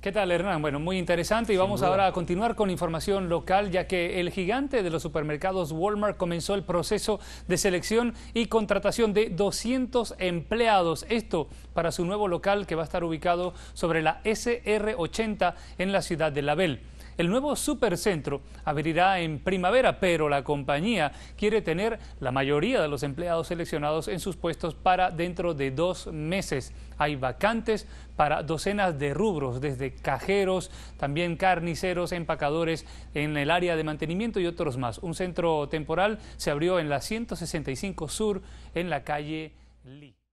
¿Qué tal, Hernán? Bueno, muy interesante y vamos ahora a continuar con información local, ya que el gigante de los supermercados Walmart comenzó el proceso de selección y contratación de 200 empleados. Esto para su nuevo local que va a estar ubicado sobre la SR80 en la ciudad de Label. El nuevo supercentro abrirá en primavera, pero la compañía quiere tener la mayoría de los empleados seleccionados en sus puestos para dentro de dos meses. Hay vacantes para docenas de rubros, desde cajeros, también carniceros, empacadores en el área de mantenimiento y otros más. Un centro temporal se abrió en la 165 Sur, en la calle Lee.